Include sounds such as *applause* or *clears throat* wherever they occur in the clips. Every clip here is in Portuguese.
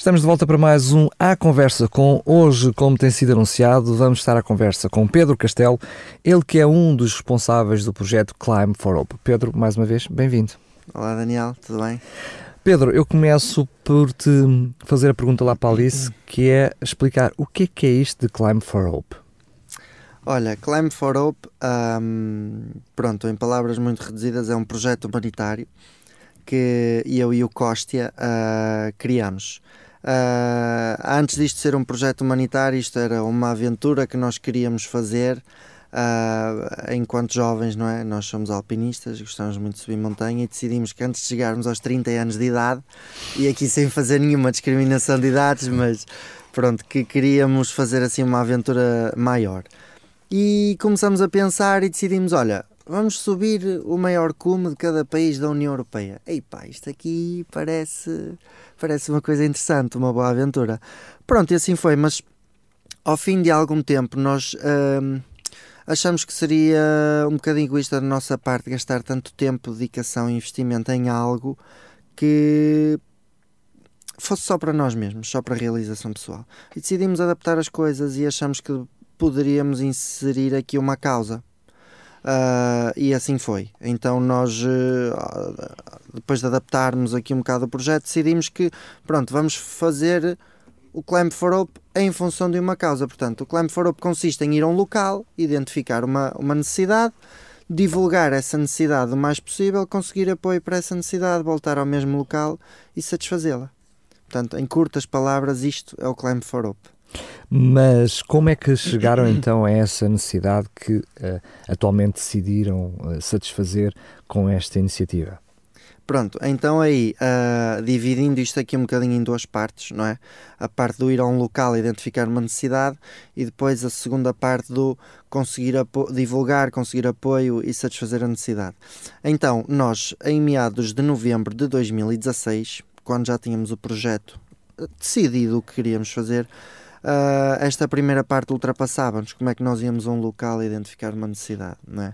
Estamos de volta para mais um A Conversa com. Hoje, como tem sido anunciado, vamos estar à conversa com Pedro Castelo, ele que é um dos responsáveis do projeto Climb for Hope. Pedro, mais uma vez, bem-vindo. Olá, Daniel, tudo bem? Pedro, eu começo por te fazer a pergunta lá para a Alice, uhum. que é explicar o que é que é isto de Climb for Hope. Olha, Climb for Hope, um, pronto, em palavras muito reduzidas, é um projeto humanitário que eu e o Costia uh, criamos. Uh, antes disto ser um projeto humanitário, isto era uma aventura que nós queríamos fazer uh, enquanto jovens, não é? Nós somos alpinistas, gostamos muito de subir montanha e decidimos que antes de chegarmos aos 30 anos de idade, e aqui sem fazer nenhuma discriminação de idades, mas pronto, que queríamos fazer assim uma aventura maior. E começamos a pensar e decidimos: olha, vamos subir o maior cume de cada país da União Europeia. Ei pá, isto aqui parece, parece uma coisa interessante, uma boa aventura. Pronto, e assim foi, mas ao fim de algum tempo nós hum, achamos que seria um bocadinho egoísta da nossa parte gastar tanto tempo, dedicação e investimento em algo que fosse só para nós mesmos, só para a realização pessoal. E decidimos adaptar as coisas e achamos que poderíamos inserir aqui uma causa Uh, e assim foi. Então nós, uh, depois de adaptarmos aqui um bocado o projeto, decidimos que, pronto, vamos fazer o Climb for Hope em função de uma causa. Portanto, o Climb for Hope consiste em ir a um local, identificar uma, uma necessidade, divulgar essa necessidade o mais possível, conseguir apoio para essa necessidade, voltar ao mesmo local e satisfazê-la. Portanto, em curtas palavras, isto é o Climb for Hope. Mas como é que chegaram *clears throat* então a essa necessidade que uh, atualmente decidiram uh, satisfazer com esta iniciativa? Pronto, então aí, uh, dividindo isto aqui um bocadinho em duas partes, não é? A parte do ir a um local e identificar uma necessidade e depois a segunda parte do conseguir divulgar, conseguir apoio e satisfazer a necessidade. Então, nós, em meados de novembro de 2016, quando já tínhamos o projeto decidido o que queríamos fazer, uh, esta primeira parte ultrapassava-nos, como é que nós íamos a um local e identificar uma necessidade, não é?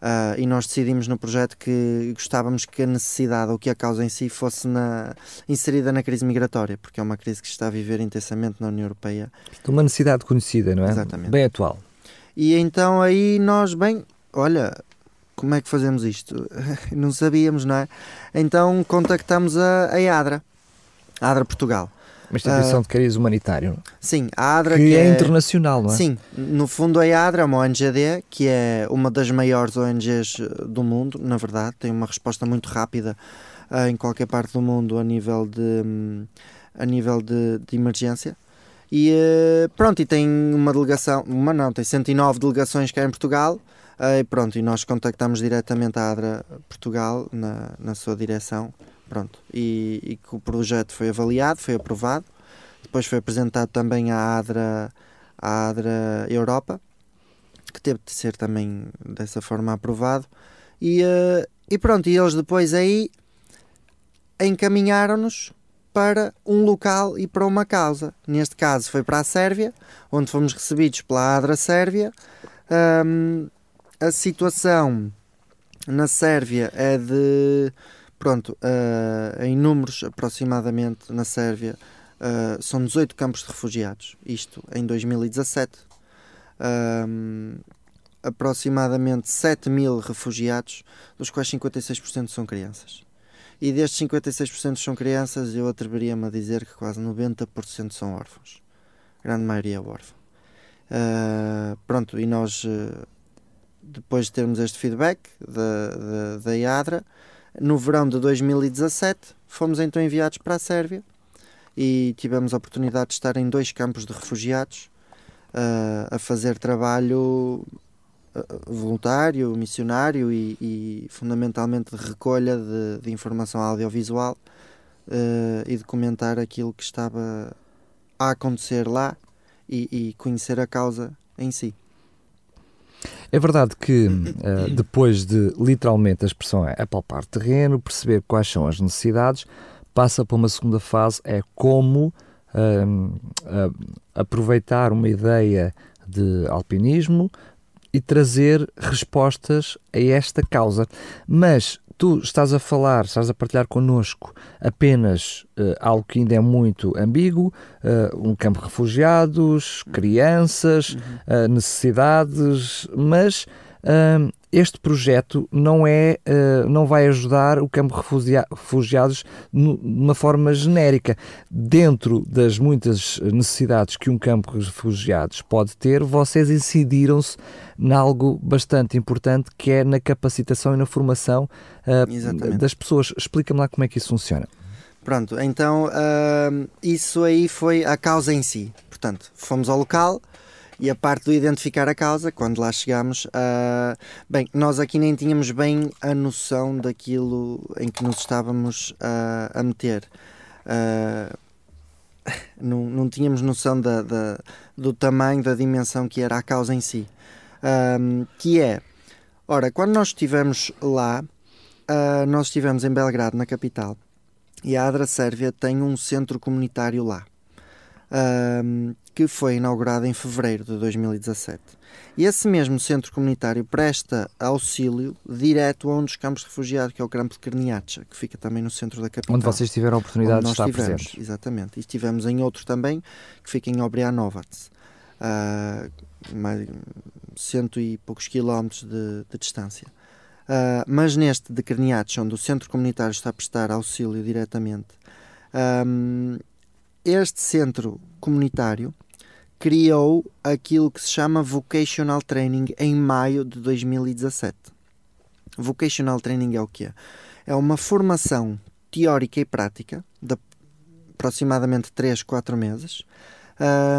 Uh, e nós decidimos no projeto que gostávamos que a necessidade ou que a causa em si fosse na, inserida na crise migratória, porque é uma crise que se está a viver intensamente na União Europeia. Uma necessidade conhecida, não é? Exatamente. Bem atual. E então aí nós, bem, olha, como é que fazemos isto? *laughs* não sabíamos, não é? Então contactamos a, a ADRA, a ADRA Portugal. Uma instituição uh, ah. de cariz humanitário. Sim, a ADRA. Que, que é, é, internacional, não é? Sim, no fundo é a ADRA, é uma ONGD, que é uma das maiores ONGs eh, do mundo, na verdade, tem uma resposta muito rápida uh, em qualquer parte do mundo a nível de, hum, a nível de, de emergência. E uh, pronto, e tem uma delegação, uma não, tem 109 delegações cá em Portugal. E pronto, e nós contactamos diretamente a ADRA Portugal na, na sua direção Pronto. E, e, que o projeto foi avaliado, foi aprovado. Depois foi apresentado também à ADRA, à ADRA Europa, que teve de ser também dessa forma aprovado. E, uh, e pronto, e eles depois aí encaminharam-nos para um local e para uma causa. Neste caso foi para a Sérvia, onde fomos recebidos pela ADRA Sérvia. Um, a situação na Sérvia é de Pronto, uh, em números aproximadamente na Sérvia uh, são 18 campos de refugiados, isto em 2017. Eh, aproximadamente 7 mil refugiados, dos quais 56% são crianças. E destes 56% são crianças, eu atreveria-me a dizer que quase 90% são órfãos. A grande maioria é órfã. pronto, e nós, depois de termos este feedback da, da, da IADRA, no verão de 2017, fomos então enviados para a Sérvia e tivemos a oportunidade de estar em dois campos de refugiados uh, a fazer trabalho eh, voluntário, missionário e, e fundamentalmente de recolha de, de informação audiovisual uh, e documentar aquilo que estava a acontecer lá e, e conhecer a causa em si. É verdade que uh, depois de, literalmente, a expressão é apalpar terreno, perceber quais são as necessidades, passa para uma segunda fase, é como uh, uh, aproveitar uma ideia de alpinismo e trazer respostas a esta causa. Mas tu estás a falar, estás a partilhar connosco apenas uh, algo que ainda é muito ambíguo, uh, um campo de refugiados, crianças, uhum. Eh, necessidades, mas este projeto não é eh, não vai ajudar o campo refugiados de uma forma genérica dentro das muitas necessidades que um campo refugiados pode ter vocês incidiram-se em algo bastante importante que é na capacitação e na formação eh, das pessoas explica-me lá como é que isso funciona pronto então eh, isso aí foi a causa em si portanto fomos ao local e a parte do identificar a causa, quando lá chegámos, uh, ah, bem, nós aqui nem tínhamos bem a noção daquilo em que nos estávamos uh, a meter. Uh, *laughs* não, não tínhamos noção da, da, do tamanho, da dimensão que era a causa em si. Um, que é, ora, quando nós estivemos lá, nós estivemos em Belgrado, na capital, e a Adra Sérvia tem um centro comunitário lá um, que foi inaugurado em fevereiro de 2017. E esse mesmo centro comunitário presta auxílio direto a um dos campos de refugiados, que é o campo de Carniacha, que fica também no centro da capital. Onde vocês tiveram a oportunidade de estar tivemos, presente. Exatamente. E estivemos em outro também, que fica em Obrianovac, a mais, cento e poucos quilómetros de, de distância. Uh, mas neste de Carniacha, onde o centro comunitário está a prestar auxílio diretamente, um, este centro comunitário criou aquilo que se chama Vocational Training em maio de 2017. Vocational Training é o que É uma formação teórica e prática de aproximadamente 3, 4 meses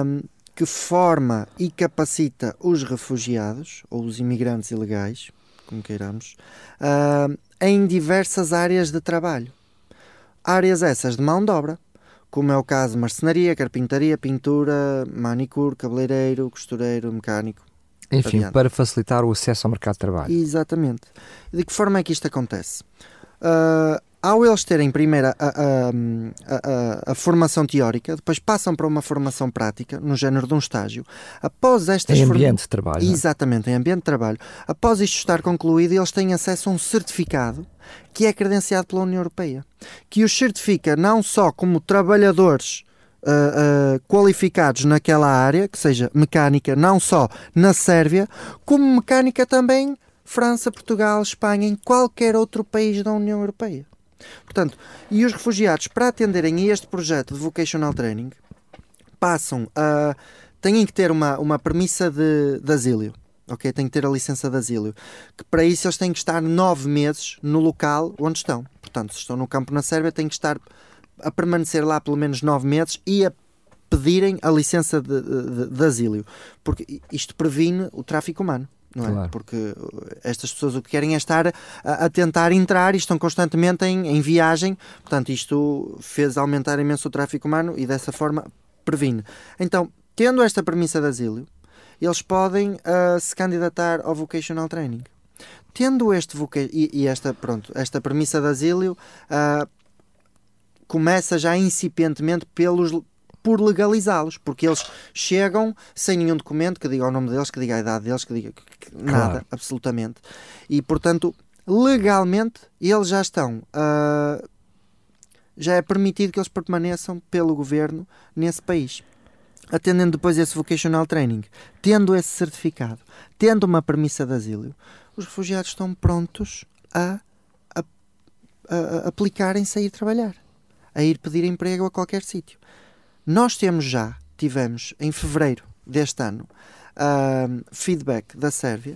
um, que forma e capacita os refugiados ou os imigrantes ilegais, como queiramos, um, em diversas áreas de trabalho. Áreas essas de mão de obra, como é o caso marcenaria, carpintaria, pintura, manicure, cabeleireiro, costureiro, mecânico. Enfim, adiante. para facilitar o acesso ao mercado de trabalho. Exatamente. De que forma é que isto acontece? Ah, ao eles terem primeiro a, a, a, a, formação teórica, depois passam para uma formação prática, no género de um estágio. Após estas em ambiente de trabalho. É? Exatamente, em ambiente de trabalho. Após isto estar concluído, eles têm acesso a um certificado que é credenciado pela União Europeia, que os certifica não só como trabalhadores Uh, uh, qualificados naquela área, que seja mecânica, não só na Sérvia, como mecânica também França, Portugal, Espanha, em qualquer outro país da União Europeia. Portanto, e os refugiados, para atenderem a este projeto de vocational training, passam a. têm que ter uma, uma permissa de, de asilo ok? Têm que ter a licença de asilo. Que para isso eles têm que estar nove meses no local onde estão. Portanto, se estão no campo na Sérvia, têm que estar a permanecer lá pelo menos nove meses e a pedirem a licença de, de, de asilo. Porque isto previne o tráfico humano não é? claro. Porque eh, estas pessoas o que querem é estar a, a tentar entrar e estão constantemente em, em, viagem, portanto, isto fez aumentar imenso o tráfico humano e dessa forma previne. Então, tendo esta premissa de asilo, eles podem uh, se candidatar ao vocational training. Tendo este e, e, esta, pronto, esta premissa de asilo uh, eh, começa já incipientemente pelos, por legalizá-los, porque eles chegam sem nenhum documento que diga o nome deles, que diga a idade deles, que diga que, que, nada, absolutamente. E portanto, legalmente, eles já estão. Uh, já é permitido que eles permaneçam pelo governo nesse país. Atendendo depois esse vocational training, tendo esse certificado, tendo uma permissa de asilo, os refugiados estão prontos a, a, a aplicarem-se a ir trabalhar, a ir pedir emprego a qualquer sítio. Nós temos já, tivemos em fevereiro deste ano, uh, feedback da Sérvia,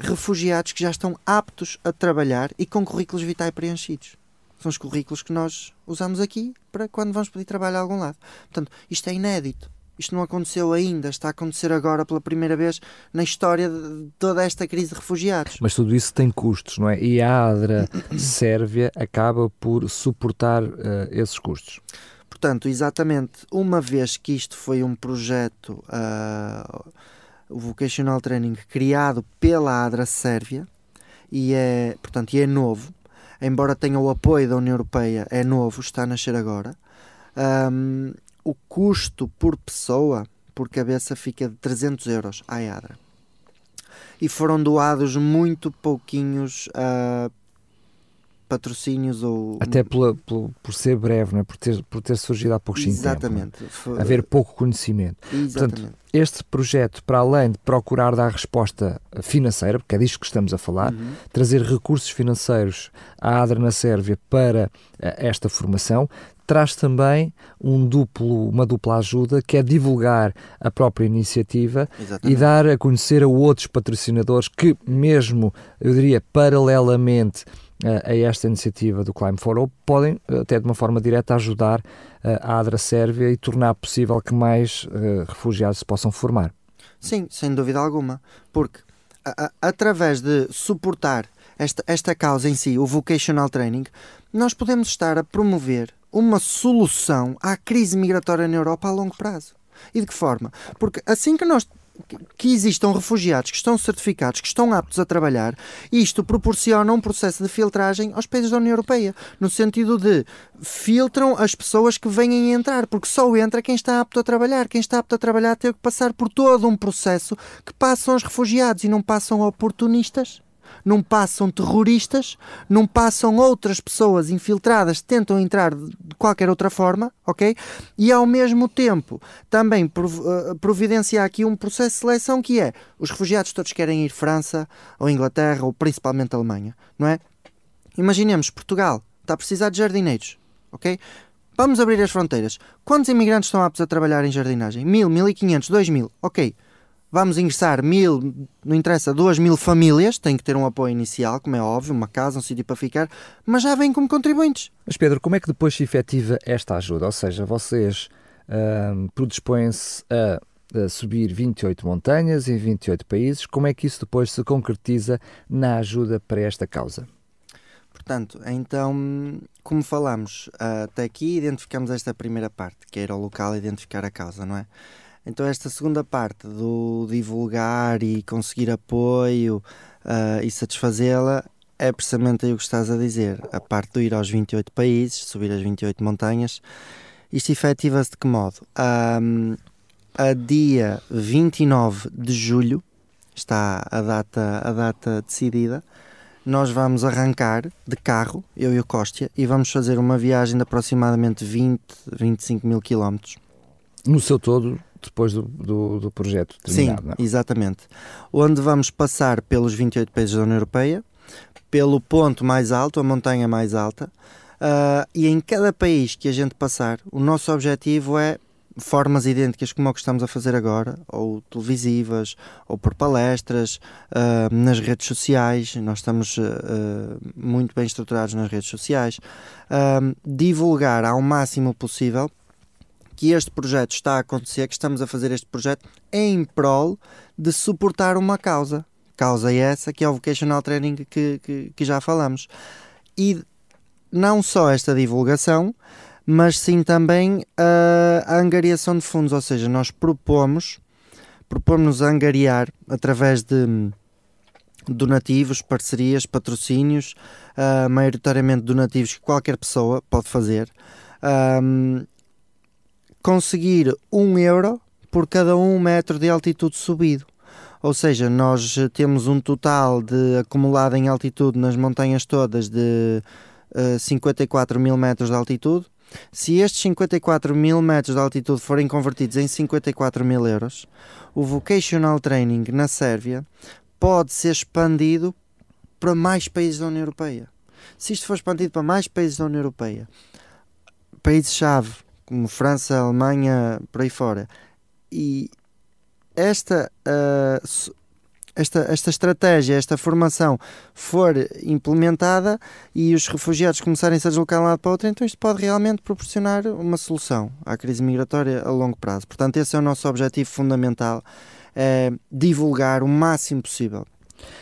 refugiados que já estão aptos a trabalhar e com currículos vitais preenchidos. São os currículos que nós usamos aqui para quando vamos pedir trabalho a algum lado. Portanto, isto é inédito. Isto não aconteceu ainda, está a acontecer agora pela primeira vez na história de toda esta crise de refugiados. Mas tudo isso tem custos, não é? E a ADRA *coughs* Sérvia acaba por suportar uh, esses custos portanto, exatamente uma vez que isto foi um projeto, uh, ah, o Vocational Training, criado pela ADRA Sérvia, e é, portanto, e é novo, embora tenha o apoio da União Europeia, é novo, está a nascer agora. Um, o custo por pessoa, por cabeça, fica de 300 euros à ADRA. E foram doados muito pouquinhos uh, patrocínios ou. Até pela, pela, por ser breve, não é? por, ter, por ter surgido há pouco é? Exatamente. tempo. Exatamente. Haver pouco conhecimento. Exatamente. Portanto, este projeto, para além de procurar dar resposta financeira, porque é disto que estamos a falar, uhum. trazer recursos financeiros à ADRA na Sérvia para eh, esta formação, traz também um duplo, uma dupla ajuda, que é divulgar a própria iniciativa Exatamente. e dar a conhecer a outros patrocinadores que, mesmo, eu diria, paralelamente a esta iniciativa do Climb Forum podem, até de uma forma direta, ajudar a Adra Sérvia e tornar possível que mais eh, refugiados se possam formar. Sim, sem dúvida alguma, porque a, a, através de suportar esta, esta causa em si, o vocational training, nós podemos estar a promover uma solução à crise migratória na Europa a longo prazo. E de que forma? Porque assim que nós que existam refugiados que estão certificados, que estão aptos a trabalhar, isto proporciona um processo de filtragem aos países da União Europeia, no sentido de filtram as pessoas que vêm entrar, porque só entra quem está apto a trabalhar. Quem está apto a trabalhar tem que passar por todo um processo que passam os refugiados e não passam oportunistas não passam terroristas, não passam outras pessoas infiltradas que tentam entrar de qualquer outra forma, ok? E ao mesmo tempo também eh, providenciar aqui um processo de seleção que é os refugiados todos querem ir França ou Inglaterra ou principalmente Alemanha, não é? Imaginemos Portugal está a precisar de jardineiros, ok? Vamos abrir as fronteiras. Quantos imigrantes estão aptos a trabalhar em jardinagem? Mil, mil e quinhentos, dois mil, ok? vamos ingressar mil, não interessa, duas mil famílias, tem que ter um apoio inicial, como é óbvio, uma casa, um sítio para ficar, mas já vêm como contribuintes. Mas Pedro, como é que depois se efetiva esta ajuda? Ou seja, vocês hum, predispõem-se a, a subir 28 montanhas em 28 países, como é que isso depois se concretiza na ajuda para esta causa? Portanto, então, como falámos até aqui, identificamos esta primeira parte, que era é o local identificar a causa, não é? Então, esta segunda parte do divulgar e conseguir apoio uh, e satisfazê-la é precisamente aí o que estás a dizer. A parte do ir aos 28 países, subir as 28 montanhas, isto efetiva-se de que modo? Um, a dia 29 de julho, está a data, a data decidida, nós vamos arrancar de carro, eu e o Costa, e vamos fazer uma viagem de aproximadamente 20, 25 mil quilómetros. No seu todo? depois do, do, do projeto terminado. Sim, não? É? exatamente. Onde vamos passar pelos 28 países da União Europeia, pelo ponto mais alto, a montanha mais alta, uh, e em cada país que a gente passar, o nosso objetivo é formas idênticas como o que estamos a fazer agora, ou televisivas, ou por palestras, uh, nas redes sociais, nós estamos uh, muito bem estruturados nas redes sociais, divulgar ao máximo possível que este projeto está a acontecer, que estamos a fazer este projeto em prol de suportar uma causa. Causa essa que é o vocational training que, que, que já falamos. E não só esta divulgação, mas sim também ah, a angariação de fundos, ou seja, nós propomos, propomos angariar através de donativos, parcerias, patrocínios, uh, maioritariamente donativos que qualquer pessoa pode fazer. Um, conseguir um euro por cada um metro de altitude subido. Ou seja, nós temos um total de acumulado em altitude nas montanhas todas de uh, eh, 54 mil metros de altitude. Se estes 54 mil metros de altitude forem convertidos em 54 mil euros, o Vocational Training na Sérvia pode ser expandido para mais países da União Europeia. Se isto for expandido para mais países da União Europeia, países-chave como França, Alemanha, por aí fora. E esta, uh, esta, esta estratégia, esta formação for implementada e os refugiados começarem a se deslocar de um lado para outro, então isto pode realmente proporcionar uma solução à crise migratória a longo prazo. Portanto, esse é o nosso objetivo fundamental, é divulgar o máximo possível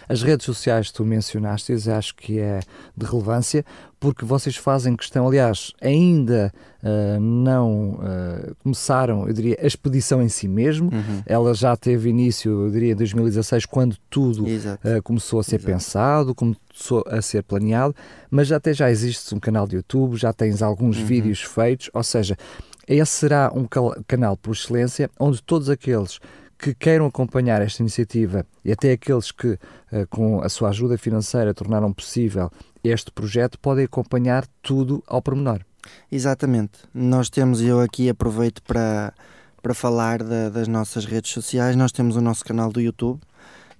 as redes sociais tu mencionaste, acho que é de relevância, porque vocês fazem questão, aliás, ainda uh, não uh, começaram, eu diria, a expedição em si mesmo. Uhum. Ela já teve início, eu diria, em 2016, quando tudo uh, começou a ser Exato. pensado, começou a ser planeado, mas até já existe um canal de YouTube, já tens alguns uhum. vídeos feitos, ou seja, esse será um canal por excelência onde todos aqueles que queiram acompanhar esta iniciativa e até aqueles que, eh, com a sua ajuda financeira, tornaram possível este projeto, podem acompanhar tudo ao pormenor. Exatamente. Nós temos, eu aqui aproveito para, para falar da, das nossas redes sociais, nós temos o nosso canal do YouTube,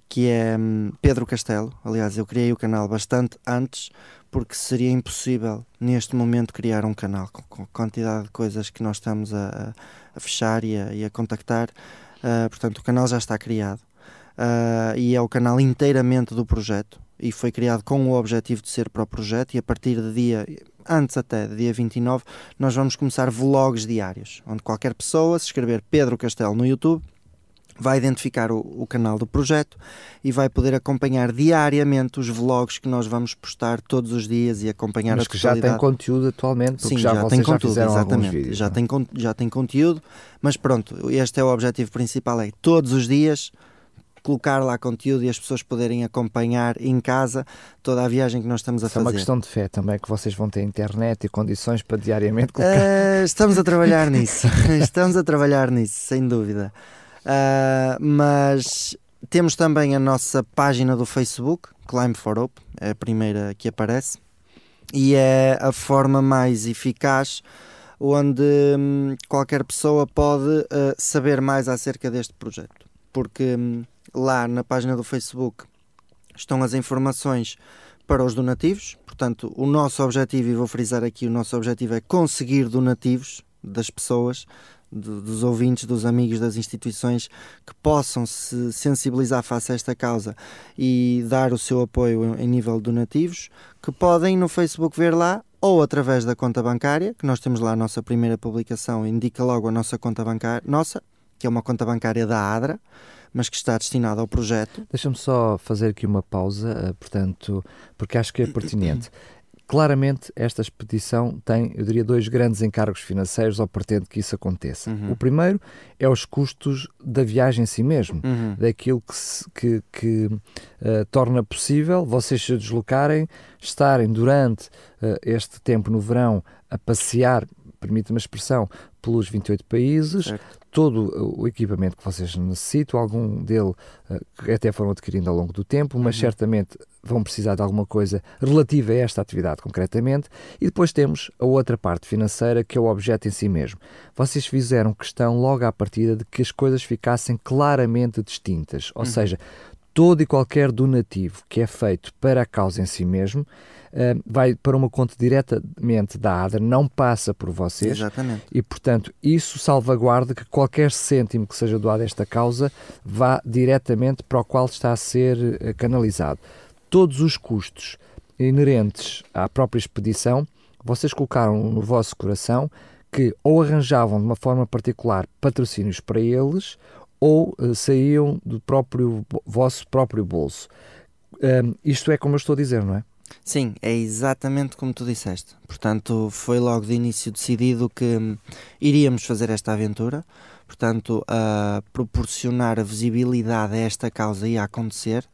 que é hum, Pedro Castelo. Aliás, eu criei o canal bastante antes, porque seria impossível neste momento criar um canal com a quantidade de coisas que nós estamos a, a fechar e a, e a contactar. Ah, portanto, o canal já está criado uh, e é o canal inteiramente do projeto e foi criado com o objetivo de ser para o projeto e a partir de dia antes até dia 29 nós vamos começar vlogs diários onde qualquer pessoa se escrever Pedro Castelo no YouTube vai identificar o, o, canal do projeto e vai poder acompanhar diariamente os vlogs que nós vamos postar todos os dias e acompanhar Mas a totalidade. que já tem conteúdo atualmente, porque Sim, já, já tem conteúdo, já exatamente. Vídeos, já, não? É? tem, já tem conteúdo, mas pronto, este é o objetivo principal, é todos os dias colocar lá conteúdo e as pessoas poderem acompanhar em casa toda a viagem que nós estamos a Isso fazer. É uma questão de fé também, que vocês vão ter internet e condições para diariamente colocar. Uh, estamos a trabalhar *laughs* nisso, estamos a trabalhar nisso, sem dúvida. Uh, mas temos também a nossa página do Facebook, Climb for Hope, é a primeira que aparece, e é a forma mais eficaz onde hum, qualquer pessoa pode uh, saber mais acerca deste projeto. Porque hum, lá na página do Facebook estão as informações para os donativos, portanto, o nosso objetivo, e vou frisar aqui, o nosso objetivo é conseguir donativos das pessoas do, dos ouvintes, dos amigos das instituições que possam se sensibilizar face a esta causa e dar o seu apoio em, em nível donativos, que podem no Facebook ver lá ou através da conta bancária, que nós temos lá a nossa primeira publicação, indica logo a nossa conta bancária, nossa, que é uma conta bancária da ADRA, mas que está destinada ao projeto. Deixa-me só fazer aqui uma pausa, eh, portanto, porque acho que é pertinente. *clears throat* Claramente, esta expedição tem, eu diria, dois grandes encargos financeiros ou pretende que isso aconteça. Uhum. O primeiro é os custos da viagem em si mesmo, uhum. daquilo que, se, que, que uh, torna possível vocês se deslocarem, estarem durante uh, este tempo no verão a passear permite-me a expressão, pelos 28 países, certo. todo o equipamento que vocês necessitam, algum dele eh, que até foram adquirindo ao longo do tempo, mas uhum. certamente vão precisar de alguma coisa relativa a esta atividade concretamente. E depois temos a outra parte financeira, que é o objeto em si mesmo. Vocês fizeram questão logo à partida de que as coisas ficassem claramente distintas, ou uhum. seja, todo e qualquer donativo que é feito para a causa em si mesmo uh, vai para uma conta diretamente da Ada, não passa por vocês. Exatamente. E, portanto, isso salvaguarda que qualquer cêntimo que seja doado a esta causa vá diretamente para o qual está a ser eh, canalizado. Todos os custos inerentes à própria expedição, vocês colocaram no vosso coração que ou arranjavam de uma forma particular patrocínios para eles ou uh, saíam do próprio vosso próprio bolso. Um, isto é como eu estou a dizer, não é? Sim, é exatamente como tu disseste. Portanto, foi logo de início decidido que hum, iríamos fazer esta aventura, portanto, a proporcionar a visibilidade a esta causa ia acontecer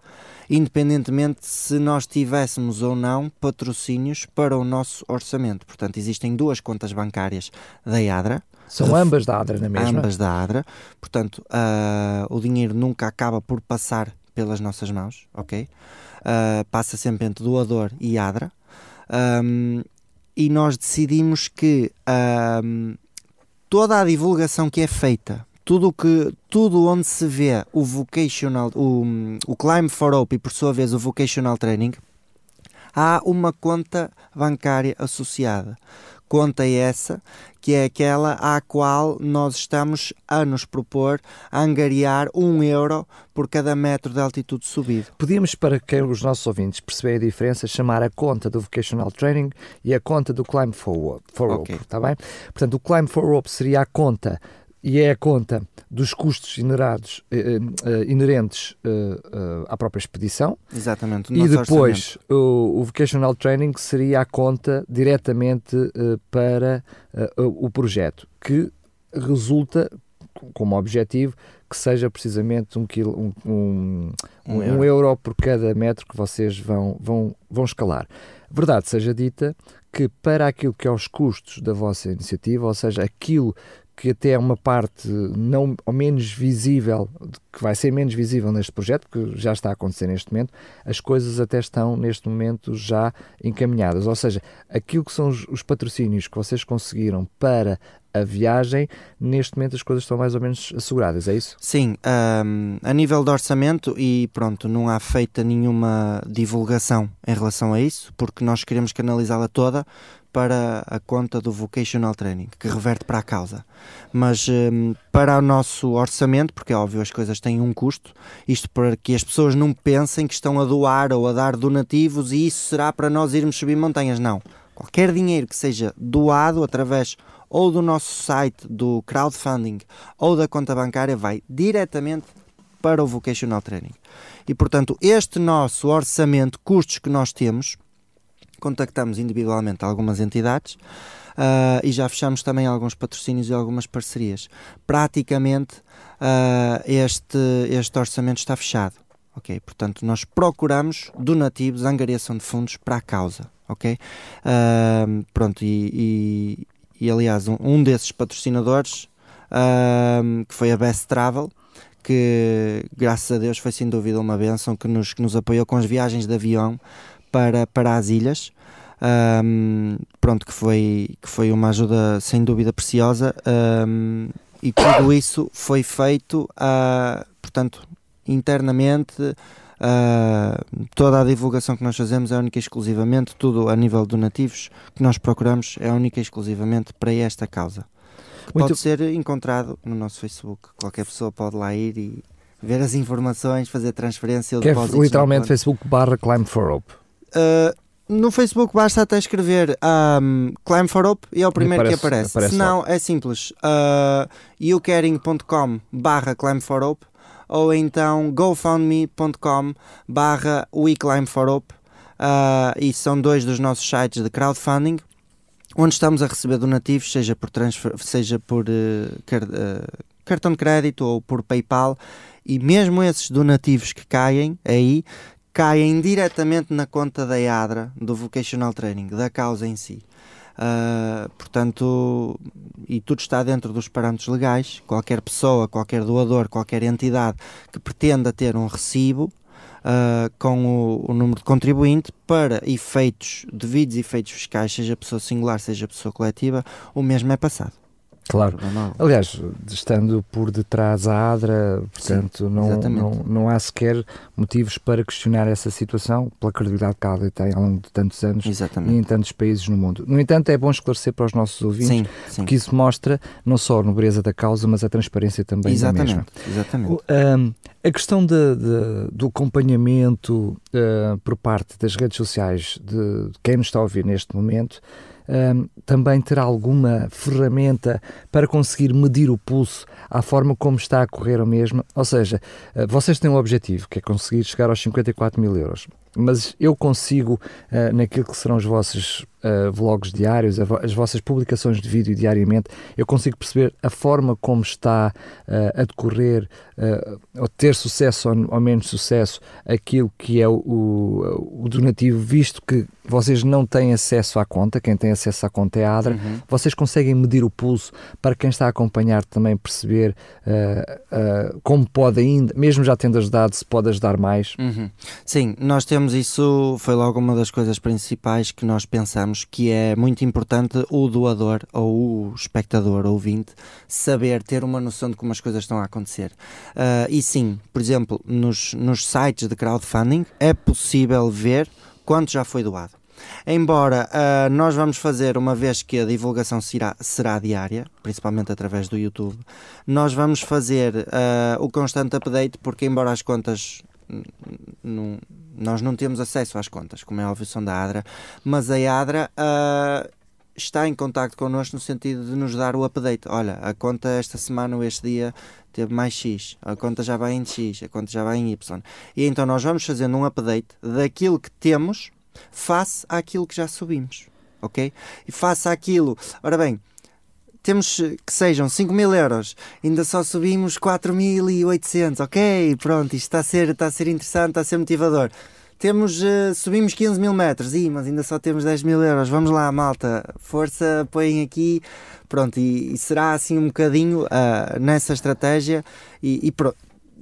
independentemente se nós tivéssemos ou não patrocínios para o nosso orçamento. Portanto, existem duas contas bancárias da Iadra, são ambas da ADRA, na é mesma? Ambas da ADRA. Portanto, uh, o dinheiro nunca acaba por passar pelas nossas mãos, ok? Uh, passa sempre entre doador e ADRA. Um, e nós decidimos que um, toda a divulgação que é feita tudo que tudo onde se vê o vocational, o, o Climb for Hope e por sua vez o vocational training, há uma conta bancária associada. Conta essa que é aquela à qual nós estamos a nos propor a angariar um euro por cada metro de altitude subido. Podíamos, para que os nossos ouvintes perceberem a diferença, chamar a conta do Vocational Training e a conta do Climb for Hope, okay. está bem? Portanto, o Climb for Hope seria a conta e é a conta dos custos inerados, eh, eh, eh, inerentes à própria expedição. Exatamente. E depois o, o, Vocational Training seria a conta diretamente para o projeto, que resulta como objetivo que seja precisamente um, quilo, um, um, um, um euro. euro. por cada metro que vocês vão, vão, vão escalar. Verdade seja dita que para aquilo que é os custos da vossa iniciativa, ou seja, aquilo que até é uma parte não, ao menos visível, que vai ser menos visível neste projeto, que já está a acontecer neste momento, as coisas até estão neste momento já encaminhadas. Ou seja, aquilo que são os, os patrocínios que vocês conseguiram para a viagem, neste momento as coisas estão mais ou menos asseguradas, é isso? Sim, um, a nível de orçamento, e pronto, não há feita nenhuma divulgação em relação a isso, porque nós queremos canalizá-la toda para a conta do Vocational Training, que reverte para a causa. Mas um, para o nosso orçamento, porque é óbvio as coisas têm um custo, isto para que as pessoas não pensem que estão a doar ou a dar donativos e isso será para nós irmos subir montanhas. Não. Qualquer dinheiro que seja doado através ou do nosso site do crowdfunding ou da conta bancária vai diretamente para o Vocational Training. E portanto, este nosso orçamento, custos que nós temos, contactamos individualmente algumas entidades uh, e já fechamos também alguns patrocínios e algumas parcerias. Praticamente uh, este, este orçamento está fechado. Ok, portanto, nós procuramos donativos, angariação de fundos para a causa. Ok, uh, pronto, e, e, e aliás, um, um, desses patrocinadores que foi a Best Travel que graças a Deus foi sem dúvida uma bênção que nos, que nos apoiou com as viagens de avião para, para as ilhas. Um, pronto, que foi, que foi uma ajuda sem dúvida preciosa um, e tudo isso foi feito, a, ah, portanto, internamente, Uh, toda a divulgação que nós fazemos é única e exclusivamente, tudo a nível donativos que nós procuramos é única e exclusivamente para esta causa. Muito... Pode ser encontrado no nosso Facebook, qualquer pessoa pode lá ir e ver as informações, fazer transferência. é literalmente Facebook barra Climb for Hope. Ah, no Facebook basta até escrever um, ah, Climb for Hope e é o primeiro aparece, que aparece. aparece senão é simples uh, ah, youcaring.com barra Climb for Hope ou então gofundme.com barra We Climb for uh, e são dois dos nossos sites de crowdfunding onde estamos a receber donativos, seja por, transfer, seja por uh, car uh, cartão de crédito ou por PayPal e mesmo esses donativos que caem aí caem diretamente na conta da IADRA do Vocational Training, da causa em si. Uh, portanto, e tudo está dentro dos parâmetros legais. Qualquer pessoa, qualquer doador, qualquer entidade que pretenda ter um recibo Uh, com o, o, número de contribuinte para efeitos devidos efeitos fiscais, seja pessoa singular, seja pessoa coletiva, o mesmo é passado. Claro. É Aliás, estando por detrás a ADRA, portanto, Sim, não, não, não há sequer motivos para questionar essa situação, pela credibilidade que a ADRA tem ao longo de tantos anos exatamente. e em tantos países no mundo. No entanto, é bom esclarecer para os nossos ouvintes sim, que isso mostra não só a nobreza da causa, mas a transparência também exatamente, da mesma. Exatamente. O, um, a questão de, de, do acompanhamento uh, por parte das redes sociais de quem nos está a ouvir neste momento um, também terá alguma ferramenta para conseguir medir o pulso à forma como está a correr o mesmo? Ou seja, ah, vocês têm um objetivo, que é conseguir chegar aos 54 mil euros mas eu consigo, uh, naquilo que serão os vossos uh, vlogs diários, as vossas publicações de vídeo diariamente, eu consigo perceber a forma como está uh, a decorrer, ou ter sucesso ou, ou, menos sucesso, aquilo que é o, o, donativo, visto que vocês não têm acesso à conta, quem tem acesso à conta é a ADRA, uhum. vocês conseguem medir o pulso para quem está a acompanhar também perceber como pode ainda, mesmo já tendo ajudado, se pode ajudar mais? Uhum. Sim, nós temos fizemos isso foi logo uma das coisas principais que nós pensamos que é muito importante o doador ou o espectador ouvinte saber ter uma noção de como as coisas estão a acontecer uh, e sim por exemplo nos, nos sites de crowdfunding é possível ver quanto já foi doado Embora uh, nós vamos fazer, uma vez que a divulgação será, será diária, principalmente através do YouTube, nós vamos fazer uh, o constante update, porque embora as contas nós não temos acesso às contas, como é óbvio, são da ADRA, mas a ADRA uh, está em contato connosco no sentido de nos dar o update. Olha, a conta esta semana ou este dia teve mais X, a conta já vai em X, a conta já vai em Y. E então nós vamos fazendo um update daquilo que temos face àquilo que já subimos. Ok? E face àquilo. Ora bem, temos que sejam 5 mil euros, ainda só subimos 4.800, ok? Pronto, isto está a, ser, está a ser interessante, está a ser motivador. Temos, uh, subimos 15 mil metros, Ih, mas ainda só temos 10 mil euros. Vamos lá, malta, força, apoiem aqui. Pronto, e, e será assim um bocadinho uh, nessa estratégia. E, e pronto,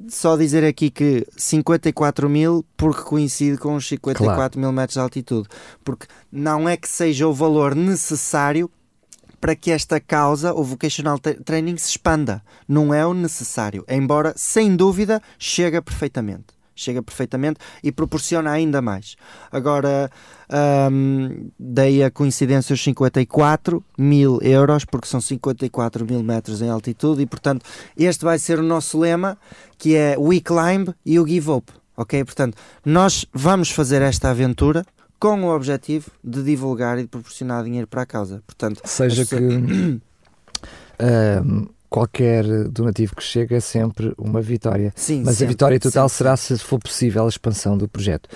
só dizer aqui que 54 mil, porque coincide com os 54 claro. mil metros de altitude. Porque não é que seja o valor necessário para que esta causa, o vocational training, se expanda. Não é o necessário, embora, sem dúvida, chega perfeitamente chega perfeitamente e proporciona ainda mais. Agora, um, daí a coincidência os 54 mil euros, porque são 54 mil metros em altitude, e portanto, este vai ser o nosso lema, que é We Climb e o Give Up. Ok? Portanto, nós vamos fazer esta aventura com o objetivo de divulgar e de proporcionar dinheiro para a causa. Portanto, seja que *clears throat* qualquer donativo que chegue é sempre uma vitória. Sim, Mas sempre, a vitória total sempre. será se for possível a expansão do projeto.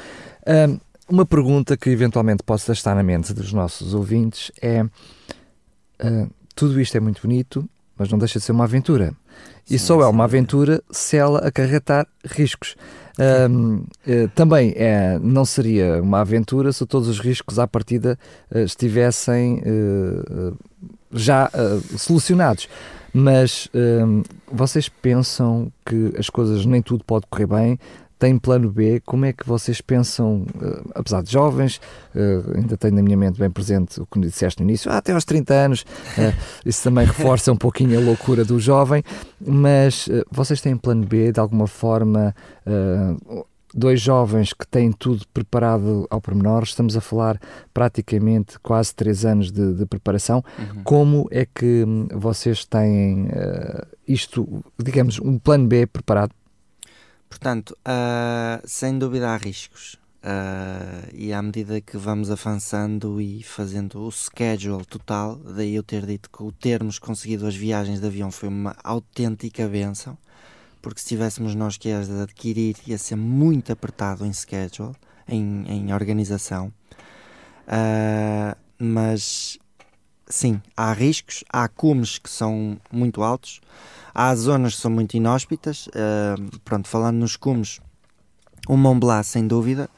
uma pergunta que eventualmente possa estar na mente dos nossos ouvintes é: uh, tudo isto é muito bonito, mas não deixa de ser uma aventura. Sim, e só é sim, é uma aventura se ela acarretar riscos. Um, eh, também é, não seria uma aventura se todos os riscos à partida eh, estivessem eh, já solucionados. Mas um, vocês pensam que as coisas nem tudo pode correr bem, tem plano B? Como é que vocês pensam, uh, apesar de jovens, uh, ainda tenho na minha mente bem presente o que me disseste no início, ah, até aos 30 anos, eh, *laughs* isso também reforça um pouquinho a loucura do jovem, mas vocês têm plano B de alguma forma? dois jovens que têm tudo preparado ao pormenor, estamos a falar praticamente quase três anos de, de preparação. Uhum. Como é que vocês têm uh, isto, digamos, um plano B preparado Portanto, uh, sem dúvida há riscos. Uh, e à medida que vamos avançando e fazendo o schedule total, daí eu ter dito que o termos conseguido as viagens de avião foi uma autêntica benção, porque se tivéssemos nós que as adquirir, ia ser muito apertado em schedule, em, em organização. Uh, mas sim, há riscos, há cumes que são muito altos. Há zonas que são muito inóspitas, uh, eh, pronto, falando nos cumes, o Mont Blanc, sem dúvida,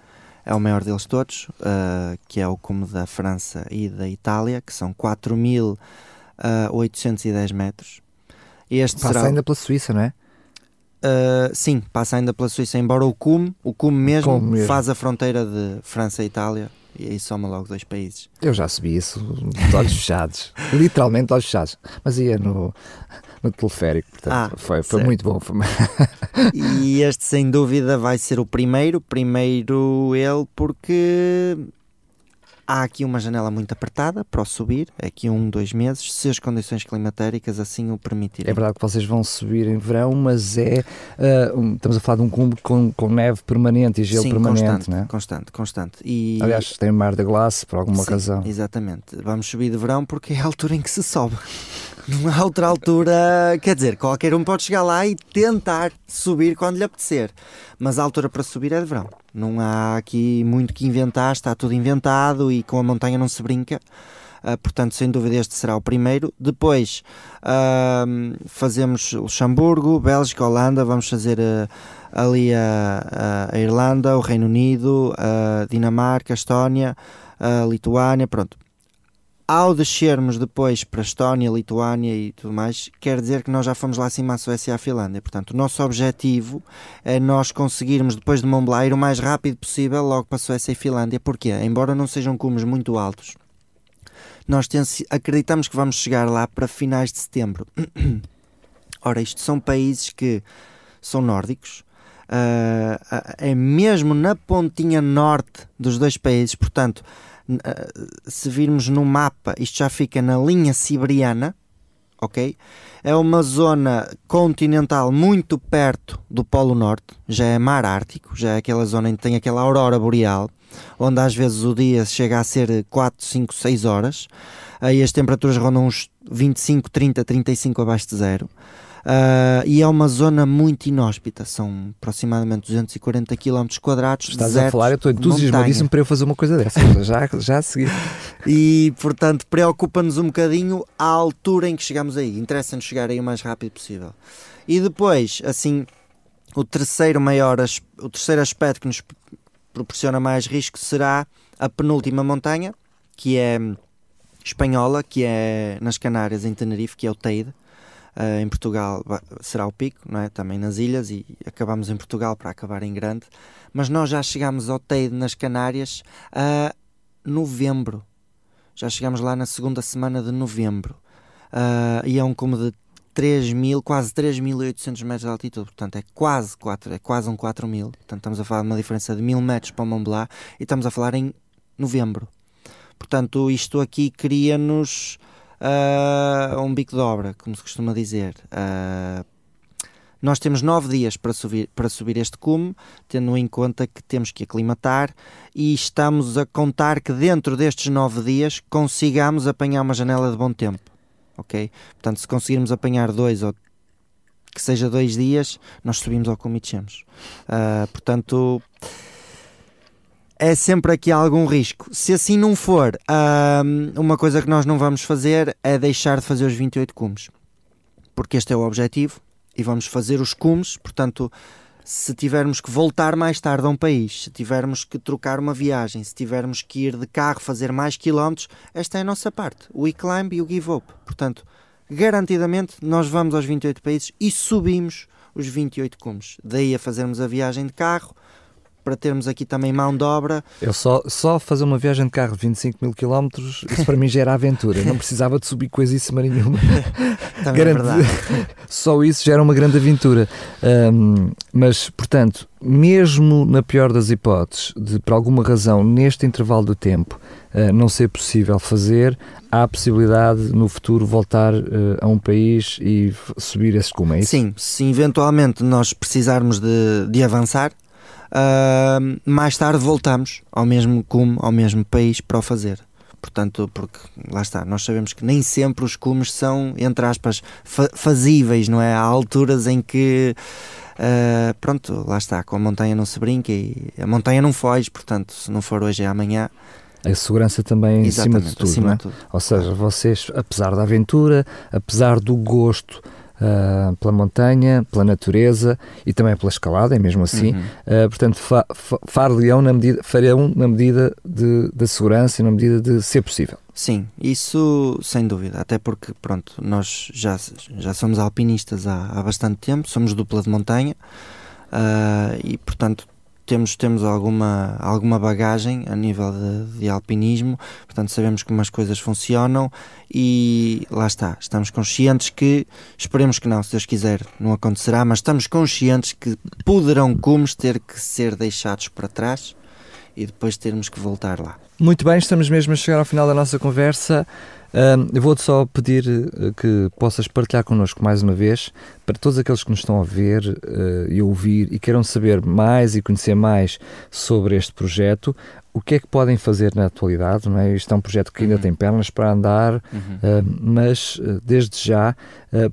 é o maior deles todos, uh, que é o cume da França e da Itália, que são 4.810 eh, metros. Este passa será... ainda pela Suíça, não é? Uh, sim, passa ainda pela Suíça, embora o cume, o cume mesmo, o cume mesmo. faz a fronteira de França e Itália, e aí soma logo dois países. Eu já subi isso de olhos *laughs* fechados, literalmente olhos fechados. Mas ia no, no teleférico. Portanto, ah, foi, foi muito bom. Foi... e este, sem dúvida, vai ser o primeiro. Primeiro ele, porque há aqui uma janela muito apertada para o subir, aqui um, dois meses, se as condições climatéricas assim o permitirem. É verdade que vocês vão subir em verão, mas é. Uh, um, estamos a falar de um cume com, com neve permanente e gelo Sim, permanente, constante, né? Constante, constante. E... Aliás, tem mar de glace por alguma Sim, razão. Exatamente. Vamos subir de verão porque é a altura em que se sobe numa outra altura, quer dizer, qualquer um pode chegar lá e tentar subir quando lhe apetecer. Mas a altura para subir é de verão. Não há aqui muito que inventar, está tudo inventado e com a montanha não se brinca. Uh, portanto, sem dúvida, este será o primeiro. Depois uh, fazemos Luxemburgo, Bélgica, Holanda, vamos fazer uh, ali a, a, Irlanda, o Reino Unido, Dinamarca, Estónia, Lituânia, pronto ao descermos depois para Estónia, Lituânia e tudo mais, quer dizer que nós já fomos lá acima à Suécia e à Finlândia. Portanto, o nosso objetivo é nós conseguirmos, depois de Mont Blanc, ir o mais rápido possível logo para a Suécia e Finlândia. Porquê? Embora não sejam cumos muito altos, nós acreditamos que vamos chegar lá para finais de setembro. *coughs* Ora, isto são países que são nórdicos, uh, é mesmo na pontinha norte dos dois países, portanto eh, se virmos no mapa, isto já fica na linha siberiana, ok? É uma zona continental muito perto do Polo Norte, já é mar Ártico, já é aquela zona em que tem aquela aurora boreal, onde às vezes o dia chega a ser 4, 5, 6 horas, aí as temperaturas rondam uns 25, 30, 35 abaixo de zero. Uh, e é uma zona muito inóspita, são aproximadamente 240 km quadrados. Estás desertos, a falar, eu estou entusiasmadíssimo para eu fazer uma coisa dessa, já, *laughs* já a seguir. E portanto preocupa-nos um bocadinho a altura em que chegamos aí, interessa-nos chegar aí o mais rápido possível. E depois, assim, o terceiro maior, o terceiro aspecto que nos proporciona mais risco será a penúltima montanha, que é espanhola, que é nas Canárias, em Tenerife, que é o Teide. Uh, em Portugal será o pico, não é? também nas ilhas, e acabamos em Portugal para acabar em grande. Mas nós já chegámos ao Teide nas Canárias a uh, novembro. Já chegámos lá na segunda semana de novembro. Uh, e é um como de 3 mil, quase 3.800 metros de altitude, portanto é quase 4, é quase um 4 mil. Portanto, estamos a falar de uma diferença de mil metros para o Mont Blanc e estamos a falar em novembro. Portanto, isto aqui cria-nos uh, um bico de obra, como se costuma dizer. Uh, nós temos nove dias para subir, para subir este cume, tendo em conta que temos que aclimatar e estamos a contar que dentro destes nove dias consigamos apanhar uma janela de bom tempo. Ok? Portanto, se conseguirmos apanhar dois ou que seja dois dias, nós subimos ao cume e descemos. Uh, portanto é sempre aqui algum risco. Se assim não for, uma coisa que nós não vamos fazer é deixar de fazer os 28 cumes, porque este é o objetivo e vamos fazer os cumes, portanto. Se tivermos que voltar mais tarde a um país, se tivermos que trocar uma viagem, se tivermos que ir de carro fazer mais quilómetros, esta é a nossa parte, o e-climb e o give up. Portanto, garantidamente nós vamos aos 28 países e subimos os 28 cumes. Daí a fazermos a viagem de carro, para termos aqui também mão de obra. Eu só, só fazer uma viagem de carro de 25 mil quilómetros, isso para mim já era aventura. Não precisava de subir coisíssima nenhuma. *laughs* também Garante... é verdade. *laughs* Só isso já era uma grande aventura. Um, mas, portanto, mesmo na pior das hipóteses, de por alguma razão, neste intervalo de tempo, uh, não ser possível fazer, há a possibilidade no futuro voltar uh, a um país e subir esse escuma, é isso? Sim, se eventualmente nós precisarmos de, de avançar, Uh, mais tarde voltamos ao mesmo cume, ao mesmo país para o fazer. Portanto, porque lá está, nós sabemos que nem sempre os cumes são, entre aspas, fa fazíveis, não é? Há alturas em que, uh, pronto, lá está, com a montanha não se brinca e a montanha não foge, portanto, se não for hoje é amanhã. A segurança também Exatamente, em cima de tudo, acima não é? Tudo. Ou seja, vocês, apesar da aventura, apesar do gosto uh, pela montanha, pela natureza e também pela escalada, é mesmo assim. Uhum. Uh, portanto, fa, fa, far na medida, farão na medida de, da segurança e na medida de ser possível. Sim, isso sem dúvida, até porque, pronto, nós já, já somos alpinistas há, há bastante tempo, somos dupla de montanha uh, e, portanto, temos, temos alguma, alguma bagagem a nível de, de, alpinismo, portanto sabemos como as coisas funcionam e lá está, estamos conscientes que, esperemos que não, se Deus quiser, não acontecerá, mas estamos conscientes que poderão cumes ter que ser deixados para trás e depois termos que voltar lá. Muito bem, estamos mesmo a chegar ao final da nossa conversa. Eu vou-te só pedir eh, que possas partilhar connosco mais uma vez, para todos aqueles que nos estão a ver eh, e ouvir e queiram saber mais e conhecer mais sobre este projeto, o que é que podem fazer na atualidade, não é? Isto é um projeto que ainda uhum. tem pernas para andar, uhum. mas eh, desde já,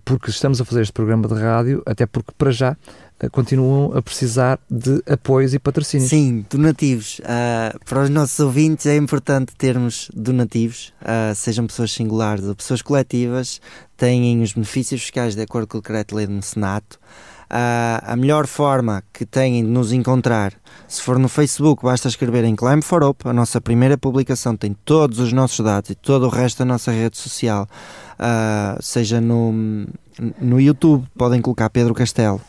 porque estamos a fazer este programa de rádio, até porque para já eh, continuam a precisar de apoios e patrocínios. Sim, donativos. Uh, para os nossos ouvintes é importante termos donativos, uh, sejam pessoas singulares ou pessoas coletivas, têm os benefícios fiscais de acordo com o decreto-lei do Senato. Uh, a melhor forma que têm de nos encontrar, se for no Facebook, basta escrever em Climb for Hope, a nossa primeira publicação tem todos os nossos dados e todo o resto da nossa rede social, uh, seja no, no YouTube, podem colocar Pedro Castelo,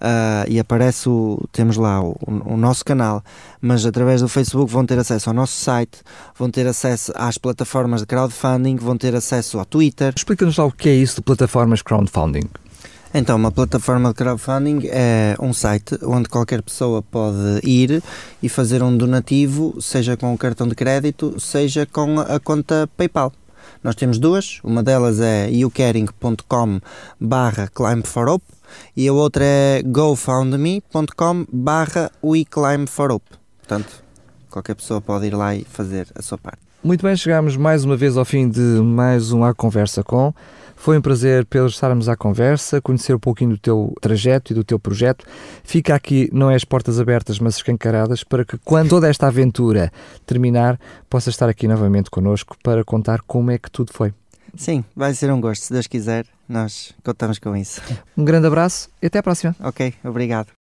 uh, e aparece o, temos lá o, o, nosso canal, mas através do Facebook vão ter acesso ao nosso site, vão ter acesso às plataformas de crowdfunding, vão ter acesso ao Twitter. Explica-nos lá o que é isso de plataformas crowdfunding. Então, uma plataforma de crowdfunding é um site onde qualquer pessoa pode ir e fazer um donativo, seja com o cartão de crédito, seja com a conta PayPal. Nós temos duas, uma delas é youcaring.com barra climb for e a outra é gofoundme.com barra weclimbforup. Portanto, qualquer pessoa pode ir lá e fazer a sua parte. Muito bem, chegamos mais uma vez ao fim de mais um A Conversa Com. Foi um prazer, Pedro, estarmos à conversa, conhecer um pouquinho do teu trajeto e do teu projeto. Fica aqui, não é as portas abertas, mas escancaradas, para que quando toda esta aventura terminar, possa estar aqui novamente connosco para contar como é que tudo foi. Sim, vai ser um gosto. Se Deus quiser, nós contamos com isso. Um grande abraço e até à próxima. Ok, obrigado.